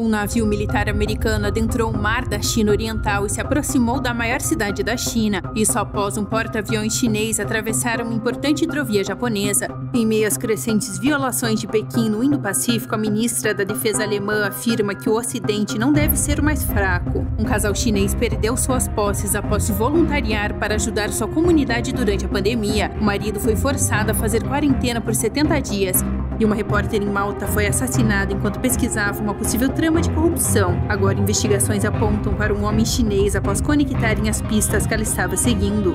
Um navio militar americano adentrou o mar da China Oriental e se aproximou da maior cidade da China. Isso após um porta-aviões chinês atravessar uma importante hidrovia japonesa. Em meio às crescentes violações de Pequim no Indo-Pacífico, a ministra da Defesa alemã afirma que o Ocidente não deve ser o mais fraco. Um casal chinês perdeu suas posses após se voluntariar para ajudar sua comunidade durante a pandemia. O marido foi forçado a fazer quarentena por 70 dias e uma repórter em Malta foi assassinada enquanto pesquisava uma possível trama de corrupção. Agora, investigações apontam para um homem chinês após conectarem as pistas que ela estava seguindo.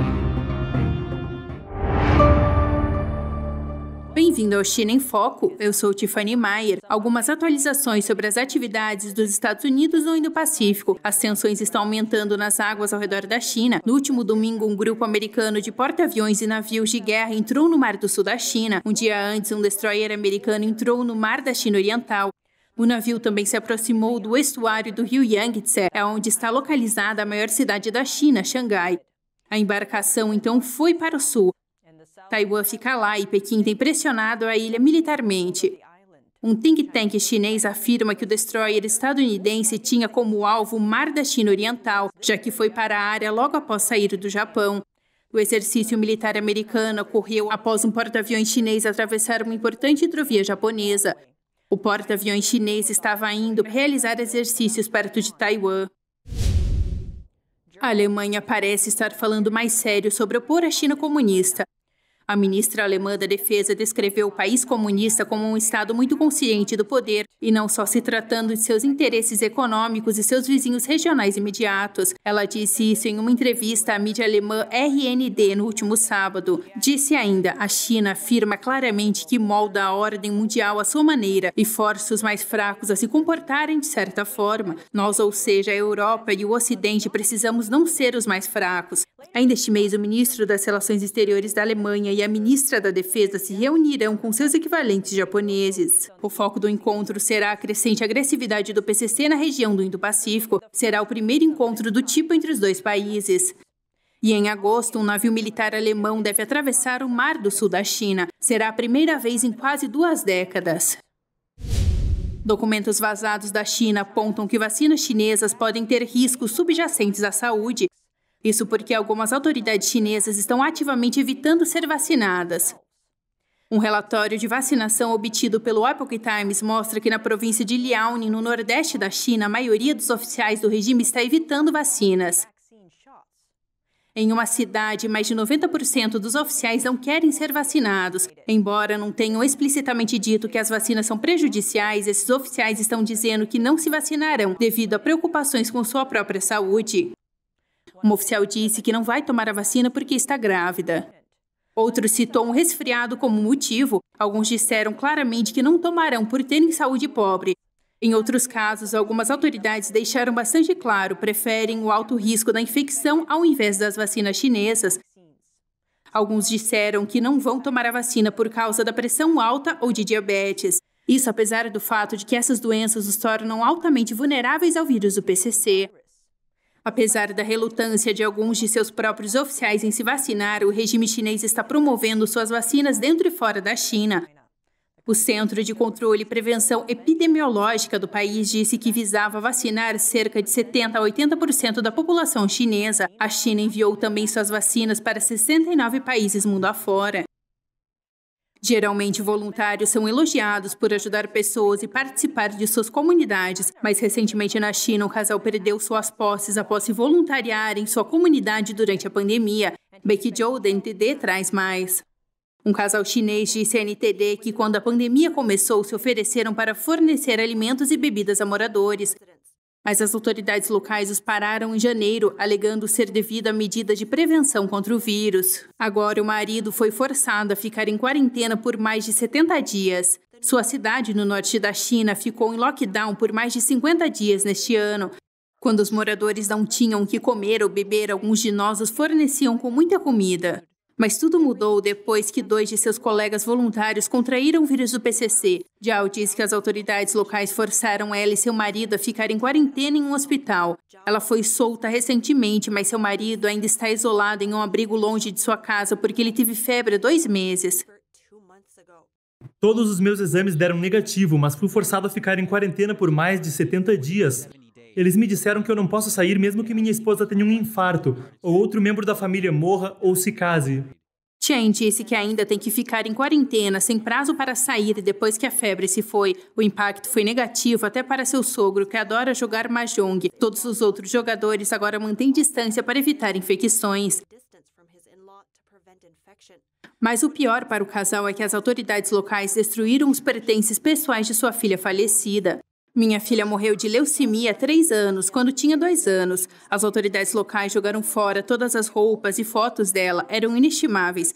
China em Foco, eu sou Tiffany Maier. Algumas atualizações sobre as atividades dos Estados Unidos no Indo-Pacífico. As tensões estão aumentando nas águas ao redor da China. No último domingo, um grupo americano de porta-aviões e navios de guerra entrou no Mar do Sul da China. Um dia antes, um destroyer americano entrou no Mar da China Oriental. O navio também se aproximou do estuário do rio Yangtze, é onde está localizada a maior cidade da China, Xangai. A embarcação então foi para o sul. Taiwan fica lá e Pequim tem tá pressionado a ilha militarmente. Um think tank chinês afirma que o destroyer estadunidense tinha como alvo o mar da China Oriental, já que foi para a área logo após sair do Japão. O exercício militar americano ocorreu após um porta-aviões chinês atravessar uma importante hidrovia japonesa. O porta-aviões chinês estava indo realizar exercícios perto de Taiwan. A Alemanha parece estar falando mais sério sobre opor a China comunista. A ministra alemã da Defesa descreveu o país comunista como um Estado muito consciente do poder, e não só se tratando de seus interesses econômicos e seus vizinhos regionais imediatos. Ela disse isso em uma entrevista à mídia alemã RND no último sábado. Disse ainda: a China afirma claramente que molda a ordem mundial à sua maneira e força os mais fracos a se comportarem de certa forma. Nós, ou seja, a Europa e o Ocidente, precisamos não ser os mais fracos. Ainda este mês, o ministro das Relações Exteriores da Alemanha e a ministra da Defesa se reunirão com seus equivalentes japoneses. O foco do encontro será a crescente agressividade do PCC na região do Indo-Pacífico. Será o primeiro encontro do tipo entre os dois países. E em agosto, um navio militar alemão deve atravessar o Mar do Sul da China. Será a primeira vez em quase duas décadas. Documentos vazados da China apontam que vacinas chinesas podem ter riscos subjacentes à saúde isso porque algumas autoridades chinesas estão ativamente evitando ser vacinadas. Um relatório de vacinação obtido pelo Epoch Times mostra que na província de Liaoning, no nordeste da China, a maioria dos oficiais do regime está evitando vacinas. Em uma cidade, mais de 90% dos oficiais não querem ser vacinados. Embora não tenham explicitamente dito que as vacinas são prejudiciais, esses oficiais estão dizendo que não se vacinarão devido a preocupações com sua própria saúde. Um oficial disse que não vai tomar a vacina porque está grávida. Outro citou um resfriado como motivo. Alguns disseram claramente que não tomarão por terem saúde pobre. Em outros casos, algumas autoridades deixaram bastante claro, preferem o alto risco da infecção ao invés das vacinas chinesas. Alguns disseram que não vão tomar a vacina por causa da pressão alta ou de diabetes. Isso apesar do fato de que essas doenças os tornam altamente vulneráveis ao vírus do PCC. Apesar da relutância de alguns de seus próprios oficiais em se vacinar, o regime chinês está promovendo suas vacinas dentro e fora da China. O Centro de Controle e Prevenção Epidemiológica do país disse que visava vacinar cerca de 70 a 80% da população chinesa. A China enviou também suas vacinas para 69 países mundo afora. Geralmente, voluntários são elogiados por ajudar pessoas e participar de suas comunidades, mas recentemente na China, um casal perdeu suas posses após se voluntariar em sua comunidade durante a pandemia. Becky Joe, da NTD, traz mais. Um casal chinês disse à NTD que, quando a pandemia começou, se ofereceram para fornecer alimentos e bebidas a moradores mas as autoridades locais os pararam em janeiro, alegando ser devido à medida de prevenção contra o vírus. Agora, o marido foi forçado a ficar em quarentena por mais de 70 dias. Sua cidade, no norte da China, ficou em lockdown por mais de 50 dias neste ano. Quando os moradores não tinham o que comer ou beber, alguns de os forneciam com muita comida. Mas tudo mudou depois que dois de seus colegas voluntários contraíram o vírus do PCC. Dial diz que as autoridades locais forçaram ela e seu marido a ficar em quarentena em um hospital. Ela foi solta recentemente, mas seu marido ainda está isolado em um abrigo longe de sua casa porque ele teve febre há dois meses. Todos os meus exames deram negativo, mas fui forçado a ficar em quarentena por mais de 70 dias. Eles me disseram que eu não posso sair mesmo que minha esposa tenha um infarto, ou outro membro da família morra ou se case. Chen disse que ainda tem que ficar em quarentena, sem prazo para sair, depois que a febre se foi, o impacto foi negativo até para seu sogro, que adora jogar mahjong. Todos os outros jogadores agora mantêm distância para evitar infecções. Mas o pior para o casal é que as autoridades locais destruíram os pertences pessoais de sua filha falecida. Minha filha morreu de leucemia há três anos, quando tinha dois anos. As autoridades locais jogaram fora todas as roupas e fotos dela, eram inestimáveis.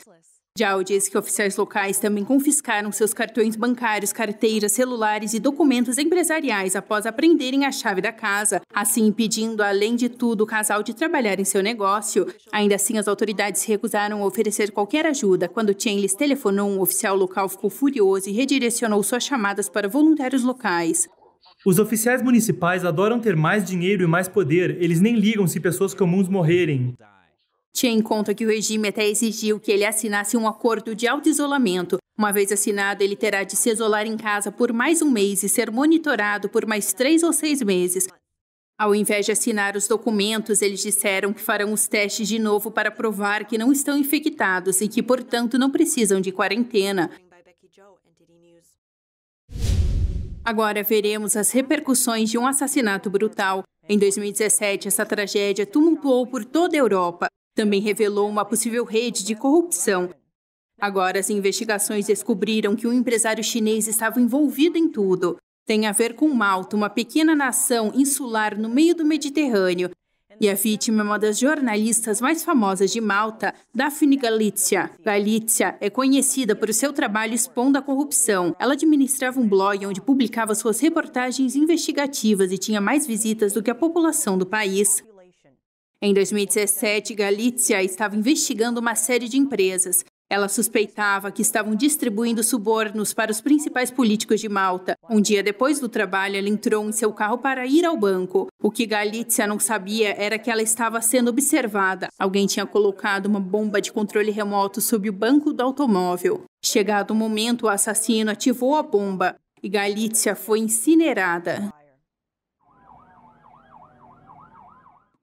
Jao diz que oficiais locais também confiscaram seus cartões bancários, carteiras, celulares e documentos empresariais após aprenderem a chave da casa, assim impedindo, além de tudo, o casal de trabalhar em seu negócio. Ainda assim, as autoridades recusaram a oferecer qualquer ajuda. Quando Chen lhes telefonou, um oficial local ficou furioso e redirecionou suas chamadas para voluntários locais. Os oficiais municipais adoram ter mais dinheiro e mais poder, eles nem ligam se pessoas comuns morrerem. Tinha conta que o regime até exigiu que ele assinasse um acordo de auto-isolamento. Uma vez assinado, ele terá de se isolar em casa por mais um mês e ser monitorado por mais três ou seis meses. Ao invés de assinar os documentos, eles disseram que farão os testes de novo para provar que não estão infectados e que, portanto, não precisam de quarentena. Agora veremos as repercussões de um assassinato brutal. Em 2017, essa tragédia tumultuou por toda a Europa. Também revelou uma possível rede de corrupção. Agora, as investigações descobriram que um empresário chinês estava envolvido em tudo. Tem a ver com Malta, uma pequena nação insular no meio do Mediterrâneo, e a vítima é uma das jornalistas mais famosas de Malta, Daphne Galizia. Galizia é conhecida por seu trabalho expondo a corrupção. Ela administrava um blog onde publicava suas reportagens investigativas e tinha mais visitas do que a população do país. Em 2017, Galizia estava investigando uma série de empresas. Ela suspeitava que estavam distribuindo subornos para os principais políticos de Malta. Um dia depois do trabalho, ela entrou em seu carro para ir ao banco. O que Galícia não sabia era que ela estava sendo observada. Alguém tinha colocado uma bomba de controle remoto sob o banco do automóvel. Chegado o momento, o assassino ativou a bomba e Galícia foi incinerada.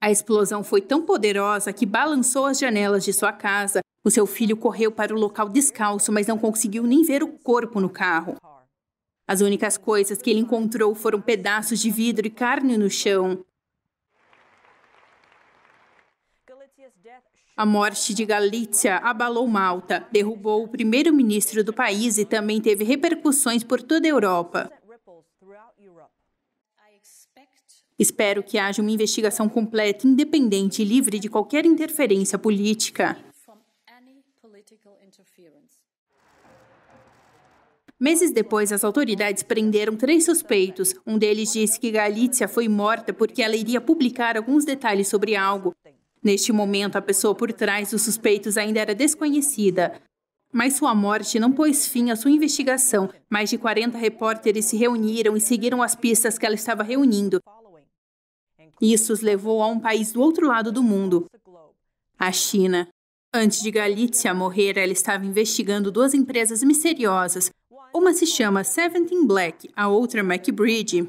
A explosão foi tão poderosa que balançou as janelas de sua casa o seu filho correu para o local descalço, mas não conseguiu nem ver o corpo no carro. As únicas coisas que ele encontrou foram pedaços de vidro e carne no chão. A morte de Galícia abalou Malta, derrubou o primeiro-ministro do país e também teve repercussões por toda a Europa. Espero que haja uma investigação completa, independente e livre de qualquer interferência política. Meses depois, as autoridades prenderam três suspeitos. Um deles disse que Galícia foi morta porque ela iria publicar alguns detalhes sobre algo. Neste momento, a pessoa por trás dos suspeitos ainda era desconhecida. Mas sua morte não pôs fim à sua investigação. Mais de 40 repórteres se reuniram e seguiram as pistas que ela estava reunindo. Isso os levou a um país do outro lado do mundo, a China. Antes de Galícia morrer, ela estava investigando duas empresas misteriosas, uma se chama Seventeen Black, a outra Mac Bridge.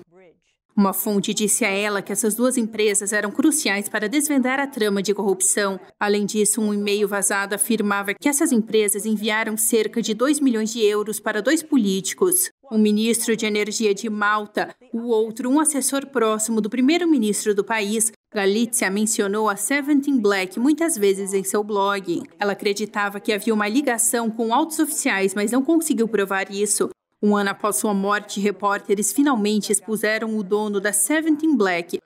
Uma fonte disse a ela que essas duas empresas eram cruciais para desvendar a trama de corrupção. Além disso, um e-mail vazado afirmava que essas empresas enviaram cerca de 2 milhões de euros para dois políticos, um ministro de energia de Malta, o outro um assessor próximo do primeiro-ministro do país, Galizia mencionou a Seventeen Black muitas vezes em seu blog. Ela acreditava que havia uma ligação com altos oficiais, mas não conseguiu provar isso. Um ano após sua morte, repórteres finalmente expuseram o dono da Seventeen Black.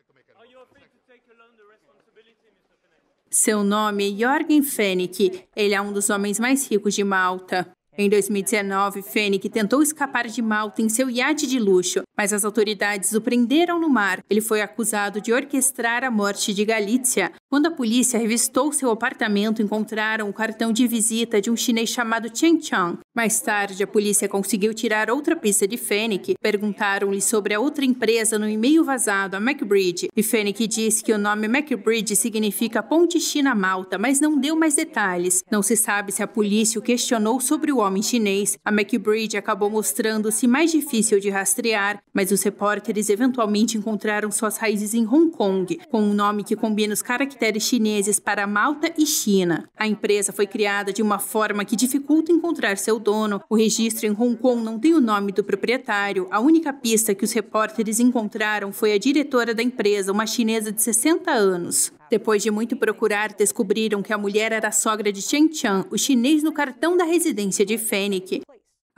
Seu nome é Jorgen Fennick. Ele é um dos homens mais ricos de Malta. Em 2019, Fennec tentou escapar de Malta em seu iate de luxo, mas as autoridades o prenderam no mar. Ele foi acusado de orquestrar a morte de Galícia. Quando a polícia revistou seu apartamento, encontraram o cartão de visita de um chinês chamado Chen Chang. Mais tarde, a polícia conseguiu tirar outra pista de Fennec. Perguntaram-lhe sobre a outra empresa no e-mail vazado, a MacBridge, e Fennec disse que o nome MacBridge significa Ponte China-Malta, mas não deu mais detalhes. Não se sabe se a polícia o questionou sobre o homem chinês, a McBride acabou mostrando-se mais difícil de rastrear, mas os repórteres eventualmente encontraram suas raízes em Hong Kong, com um nome que combina os caracteres chineses para Malta e China. A empresa foi criada de uma forma que dificulta encontrar seu dono. O registro em Hong Kong não tem o nome do proprietário. A única pista que os repórteres encontraram foi a diretora da empresa, uma chinesa de 60 anos. Depois de muito procurar, descobriram que a mulher era a sogra de Chen Chan, o chinês no cartão da residência de Fênix.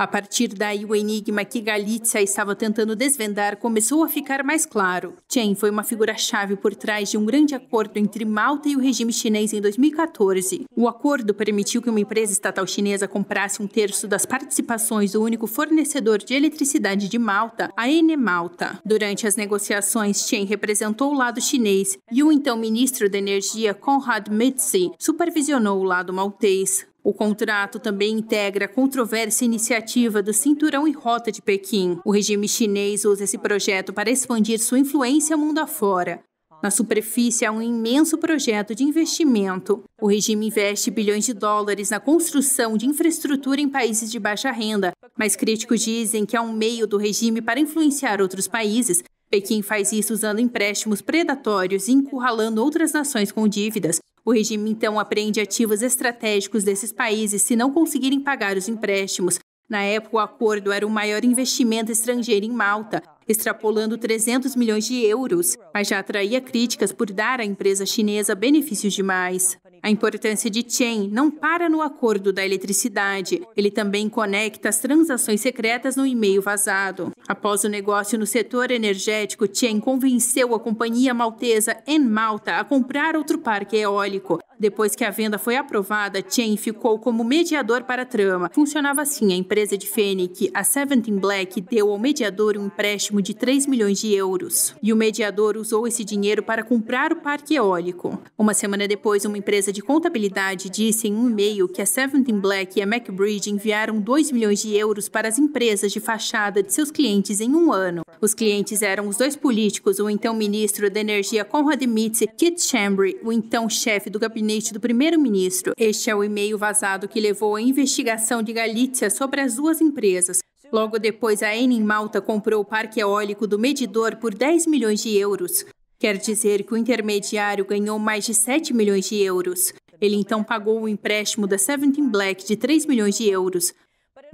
A partir daí, o enigma que Galícia estava tentando desvendar começou a ficar mais claro. Chen foi uma figura-chave por trás de um grande acordo entre Malta e o regime chinês em 2014. O acordo permitiu que uma empresa estatal chinesa comprasse um terço das participações do único fornecedor de eletricidade de Malta, a Enemalta. Durante as negociações, Chen representou o lado chinês e o então ministro da Energia, Konrad Metzi, supervisionou o lado maltês. O contrato também integra a controvérsia iniciativa do Cinturão e Rota de Pequim. O regime chinês usa esse projeto para expandir sua influência mundo afora. Na superfície, há um imenso projeto de investimento. O regime investe bilhões de dólares na construção de infraestrutura em países de baixa renda, mas críticos dizem que é um meio do regime para influenciar outros países. Pequim faz isso usando empréstimos predatórios e encurralando outras nações com dívidas, o regime então apreende ativos estratégicos desses países se não conseguirem pagar os empréstimos. Na época, o acordo era o maior investimento estrangeiro em Malta, extrapolando 300 milhões de euros, mas já atraía críticas por dar à empresa chinesa benefícios demais. A importância de Chain não para no acordo da eletricidade. Ele também conecta as transações secretas no e-mail vazado. Após o negócio no setor energético, Chain convenceu a companhia maltesa Malta a comprar outro parque eólico. Depois que a venda foi aprovada, Chen ficou como mediador para a trama. Funcionava assim: a empresa de Fennec, a Seventeen Black, deu ao mediador um empréstimo de 3 milhões de euros. E o mediador usou esse dinheiro para comprar o parque eólico. Uma semana depois, uma empresa empresa de contabilidade disse em um e-mail que a Seventeen Black e a MacBridge enviaram 2 milhões de euros para as empresas de fachada de seus clientes em um ano. Os clientes eram os dois políticos, o então ministro da Energia Conrad Mitzi, Kit Chambry, o então chefe do gabinete do primeiro-ministro. Este é o e-mail vazado que levou à investigação de Galícia sobre as duas empresas. Logo depois, a Enem Malta comprou o parque eólico do Medidor por 10 milhões de euros. Quer dizer que o intermediário ganhou mais de 7 milhões de euros. Ele então pagou o empréstimo da Seventeen Black de 3 milhões de euros,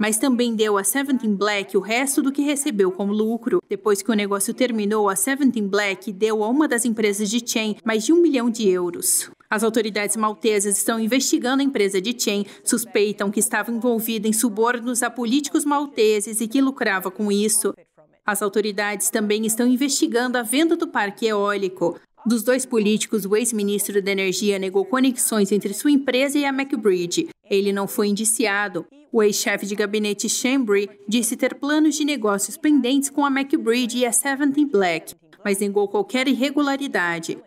mas também deu a Seventeen Black o resto do que recebeu como lucro. Depois que o negócio terminou, a Seventeen Black deu a uma das empresas de Chain mais de um milhão de euros. As autoridades maltesas estão investigando a empresa de Chain, suspeitam que estava envolvida em subornos a políticos malteses e que lucrava com isso. As autoridades também estão investigando a venda do parque eólico. Dos dois políticos, o ex-ministro da Energia negou conexões entre sua empresa e a MacBridge. Ele não foi indiciado. O ex-chefe de gabinete Chambry disse ter planos de negócios pendentes com a MacBridge e a Seventeen Black, mas negou qualquer irregularidade.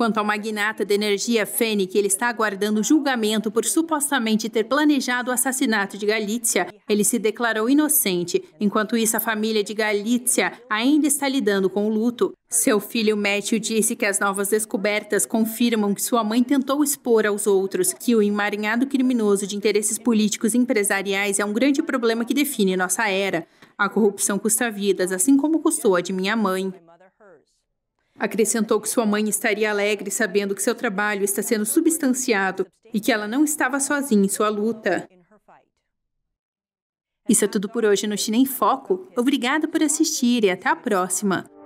Quanto ao magnata da energia que ele está aguardando julgamento por supostamente ter planejado o assassinato de Galícia. Ele se declarou inocente. Enquanto isso, a família de Galícia ainda está lidando com o luto. Seu filho Matthew disse que as novas descobertas confirmam que sua mãe tentou expor aos outros que o emaranhado criminoso de interesses políticos e empresariais é um grande problema que define nossa era. A corrupção custa vidas, assim como custou a de minha mãe. Acrescentou que sua mãe estaria alegre sabendo que seu trabalho está sendo substanciado e que ela não estava sozinha em sua luta. Isso é tudo por hoje no China em Foco. Obrigada por assistir e até a próxima!